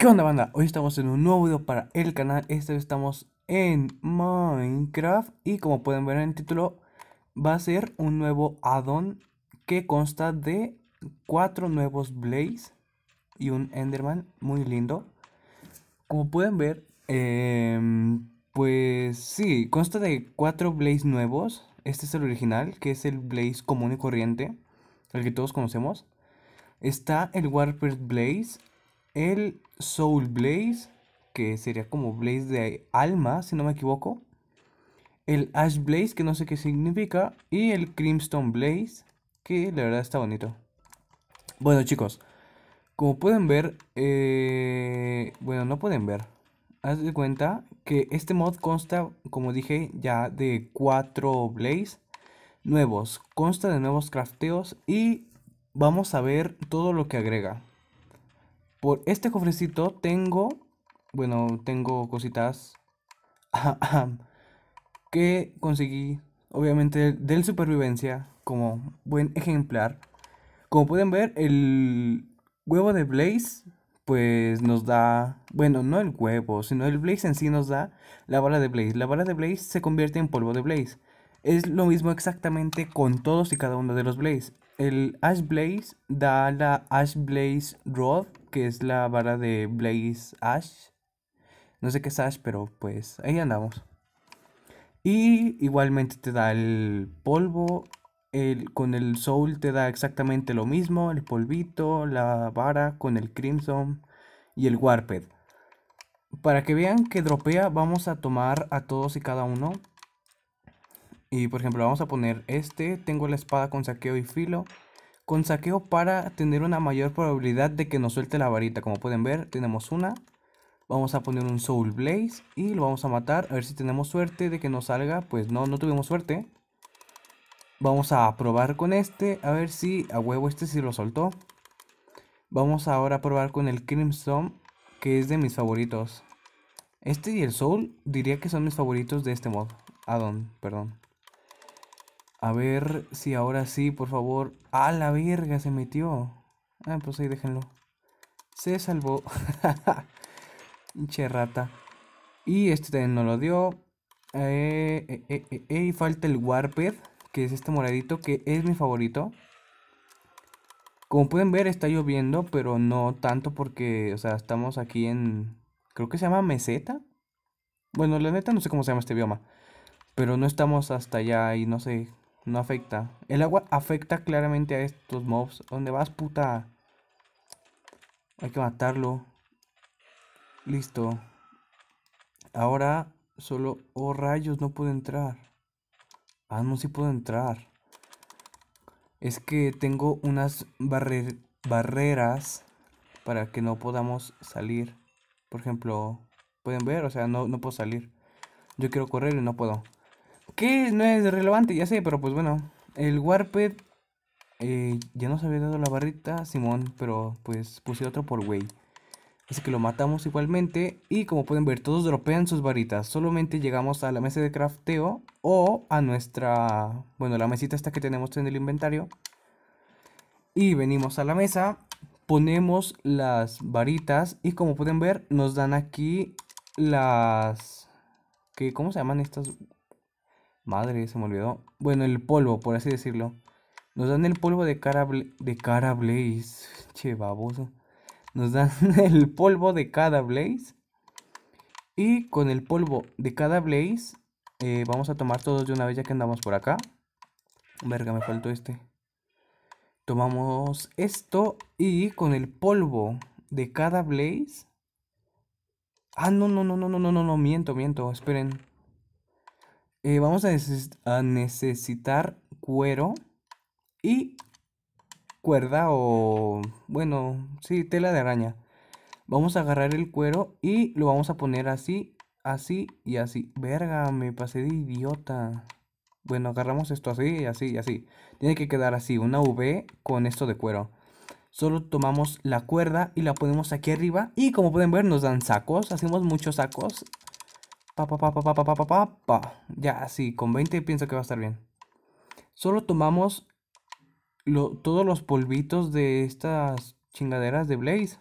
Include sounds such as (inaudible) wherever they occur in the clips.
¿Qué onda banda? Hoy estamos en un nuevo video para el canal, esta vez estamos en Minecraft y como pueden ver en el título va a ser un nuevo addon que consta de cuatro nuevos Blaze y un Enderman muy lindo. Como pueden ver, em, pues sí, consta de cuatro Blaze nuevos, este es el original que es el Blaze común y corriente, el que todos conocemos. Está el warped Blaze, el Soul Blaze, que sería como Blaze de alma, si no me equivoco. El Ash Blaze, que no sé qué significa. Y el Crimson Blaze, que la verdad está bonito. Bueno chicos, como pueden ver, eh, bueno, no pueden ver. Haz de cuenta que este mod consta, como dije, ya de cuatro Blaze nuevos. Consta de nuevos crafteos y vamos a ver todo lo que agrega. Por este cofrecito tengo, bueno, tengo cositas (laughs) que conseguí, obviamente, del supervivencia como buen ejemplar. Como pueden ver, el huevo de Blaze, pues nos da, bueno, no el huevo, sino el Blaze en sí nos da la bala de Blaze. La bala de Blaze se convierte en polvo de Blaze. Es lo mismo exactamente con todos y cada uno de los Blaze. El Ash Blaze da la Ash Blaze Rod, que es la vara de Blaze Ash. No sé qué es Ash, pero pues ahí andamos. Y igualmente te da el polvo. con el Soul te da exactamente lo mismo. El polvito, la vara con el Crimson y el Warped. Para que vean que dropea, vamos a tomar a todos y cada uno. Y por ejemplo, vamos a poner este. Tengo la espada con saqueo y filo. Con saqueo para tener una mayor probabilidad de que nos suelte la varita. Como pueden ver, tenemos una. Vamos a poner un Soul Blaze y lo vamos a matar. A ver si tenemos suerte de que nos salga. Pues no, no tuvimos suerte. Vamos a probar con este. A ver si a huevo este sí lo soltó. Vamos ahora a probar con el Crimson, que es de mis favoritos. Este y el Soul diría que son mis favoritos de este mod. Addon, perdón. A ver si ahora sí, por favor. ¡A ¡Ah, la verga! Se metió. Ah, pues ahí déjenlo. Se salvó. (laughs) che rata. Y este también no lo dio. Eh, eh, eh, eh falta el Warped, que es este moradito, que es mi favorito. Como pueden ver, está lloviendo, pero no tanto porque, o sea, estamos aquí en... Creo que se llama meseta. Bueno, la neta no sé cómo se llama este bioma. Pero no estamos hasta allá y no sé no afecta. El agua afecta claramente a estos mobs. ¿Dónde vas, puta? Hay que matarlo. Listo. Ahora solo... Oh, rayos, no puedo entrar. Ah, no, si puedo entrar. Es que tengo unas barreras para que no podamos salir. Por ejemplo, pueden ver, o sea, no puedo salir. Yo quiero correr y no puedo. Que no es relevante, ya sé, pero pues bueno. El Warped eh, ya nos había dado la barrita Simón, pero pues puse otro por Way. Así que lo matamos igualmente. Y como pueden ver, todos dropean sus varitas. Solamente llegamos a la mesa de crafteo o a nuestra... Bueno, la mesita esta que tenemos en el inventario. Y venimos a la mesa, ponemos las varitas y como pueden ver nos dan aquí las... ¿Cómo se llaman estas Madre, se me olvidó. Bueno, el polvo, por así decirlo. Nos dan el polvo de cara, de cara Blaze. Che, baboso. Nos dan (laughs) el polvo de cada Blaze. Y con el polvo de cada Blaze, eh, vamos a tomar todos de una vez ya que andamos por acá. Verga, me faltó este. Tomamos esto y con el polvo de cada Blaze. Ah, no, no, no, no, no, no, no, no, miento, miento, esperen. Eh, vamos a, necesitar cuero y cuerda o, bueno, sí, tela de araña. Vamos a agarrar el cuero y lo vamos a poner así, así y así. Verga, me pasé de idiota. Bueno, agarramos esto así, así y así. Tiene que quedar así, una V con esto de cuero. Solo tomamos la cuerda y la ponemos aquí arriba. Y como pueden ver, nos dan sacos. Hacemos muchos sacos. Ya, así, con 20 pienso que va a estar bien. Solo tomamos todos los polvitos de estas chingaderas de Blaze.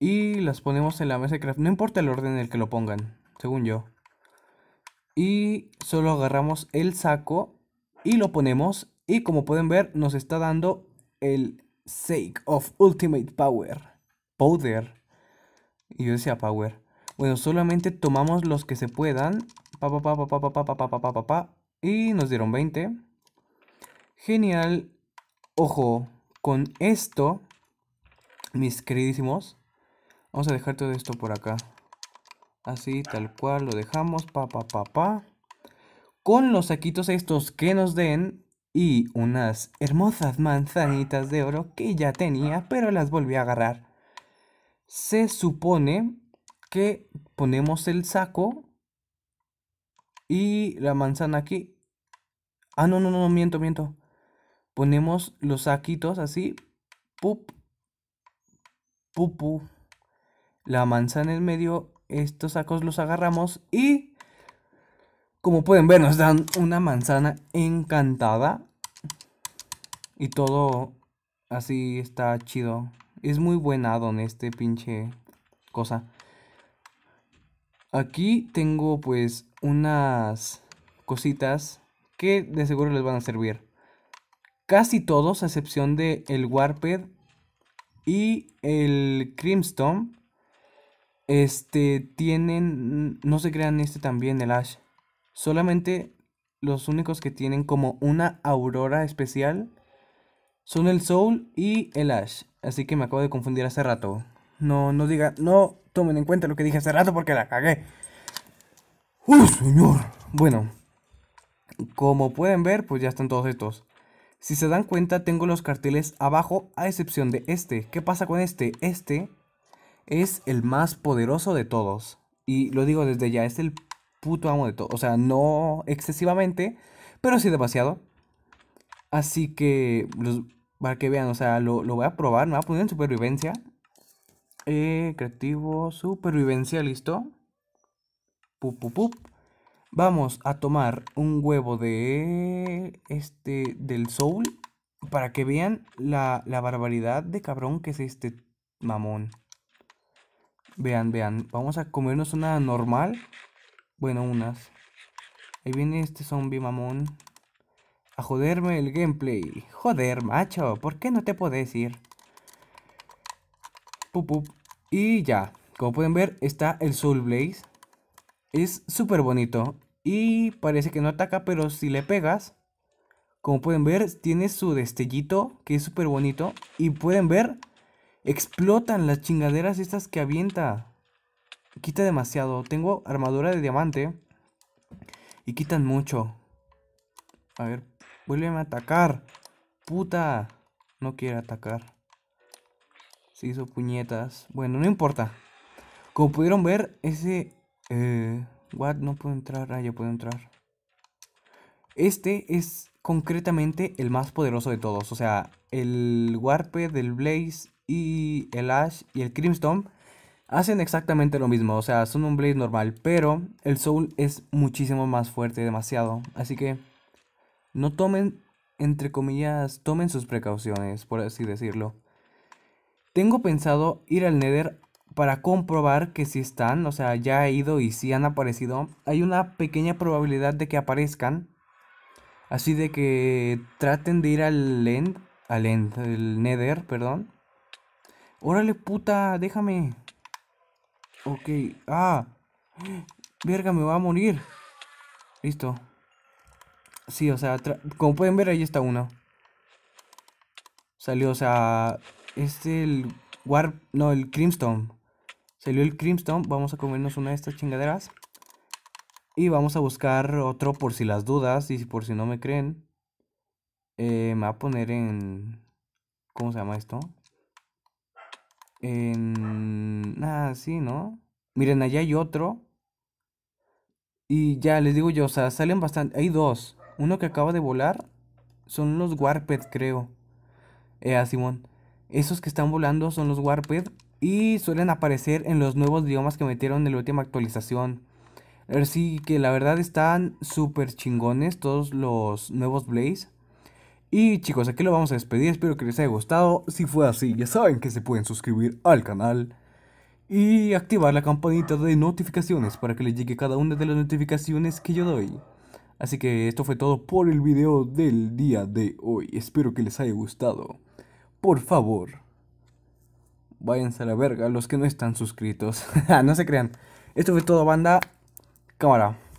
Y las ponemos en la mesa de craft. No importa el orden en el que lo pongan, según yo. Y solo agarramos el saco y lo ponemos. Y como pueden ver, nos está dando el Sake of Ultimate Power. Powder. Y yo decía Power. Bueno, solamente tomamos los que se puedan. Pa, pa, pa, pa, pa, pa, pa, pa, pa, pa, Y nos dieron 20. Genial. Ojo, con esto, mis queridísimos, vamos a dejar todo esto por acá. Así, tal cual, lo dejamos. Pa, pa, pa, pa. Con los saquitos estos que nos den, y unas hermosas manzanitas de oro que ya tenía, pero las volví a agarrar. Se supone que ponemos el saco y la manzana aquí. Ah, no, no, no, miento, miento. Ponemos los saquitos así. Pup. Pupu. La manzana en medio. Estos sacos los agarramos y... Como pueden ver, nos dan una manzana encantada. Y todo así está chido. Es muy buen en este pinche cosa. Aquí tengo pues unas cositas que de seguro les van a servir. Casi todos, a excepción de el Warped y el Crimstone, este tienen, no se crean este también el Ash. Solamente los únicos que tienen como una aurora especial son el Soul y el Ash. Así que me acabo de confundir hace rato. No, no diga no tomen en cuenta lo que dije hace rato porque la cagué. ¡Uy, ¡Uh, señor! Bueno, como pueden ver, pues ya están todos estos. Si se dan cuenta, tengo los carteles abajo, a excepción de este. ¿Qué pasa con este? Este es el más poderoso de todos. Y lo digo desde ya, es el puto amo de todo. O sea, no excesivamente, pero sí demasiado. Así que, para que vean, o sea, lo, lo voy a probar, me voy a poner en supervivencia. Eh, creativo, supervivencia, listo. Pup, pup, pup. Vamos a tomar un huevo de este, del soul, para que vean la, la barbaridad de cabrón que es este mamón. Vean, vean, vamos a comernos una normal. Bueno, unas. Ahí viene este zombie mamón. A joderme el gameplay. Joder, macho, ¿por qué no te podés ir? Y ya, como pueden ver, está el Soul Blaze. Es súper bonito. Y parece que no ataca, pero si le pegas, como pueden ver, tiene su destellito, que es súper bonito. Y pueden ver, explotan las chingaderas estas que avienta. Quita demasiado. Tengo armadura de diamante. Y quitan mucho. A ver, vuelven a atacar. Puta. No quiere atacar hizo puñetas. Bueno, no importa. Como pudieron ver, ese... Eh, No puedo entrar. Ah, ya puedo entrar. Este es concretamente el más poderoso de todos. O sea, el Warped, el Blaze y el Ash y el Crimstone hacen exactamente lo mismo. O sea, son un Blaze normal. Pero el Soul es muchísimo más fuerte, demasiado. Así que no tomen, entre comillas, tomen sus precauciones, por así decirlo. Tengo pensado ir al Nether para comprobar que si están, o sea, ya he ido y si han aparecido, hay una pequeña probabilidad de que aparezcan. Así de que traten de ir al End, al el Nether, perdón. Órale, puta, déjame. Ok, ah. Verga, me va a morir. Listo. Sí, o sea, como pueden ver, ahí está uno. Salió, o sea, este, el Warp, no, el Crimstone. Salió el Crimstone, vamos a comernos una de estas chingaderas. Y vamos a buscar otro por si las dudas y por si no me creen. Eh, me va a poner en... ¿Cómo se llama esto? En... Ah, sí, ¿no? Miren, allá hay otro. Y ya les digo yo, o sea, salen bastante. Hay dos. Uno que acaba de volar. Son los Warped, creo. Eh, Simón. Esos que están volando son los Warped y suelen aparecer en los nuevos idiomas que metieron en la última actualización. Así er, que la verdad están súper chingones todos los nuevos Blaze. Y chicos, aquí lo vamos a despedir. Espero que les haya gustado. Si fue así, ya saben que se pueden suscribir al canal y activar la campanita de notificaciones para que les llegue cada una de las notificaciones que yo doy. Así que esto fue todo por el video del día de hoy. Espero que les haya gustado por favor, váyanse a la verga los que no están suscritos. (laughs) Ah, no se crean. Esto fue todo, banda. Cámara.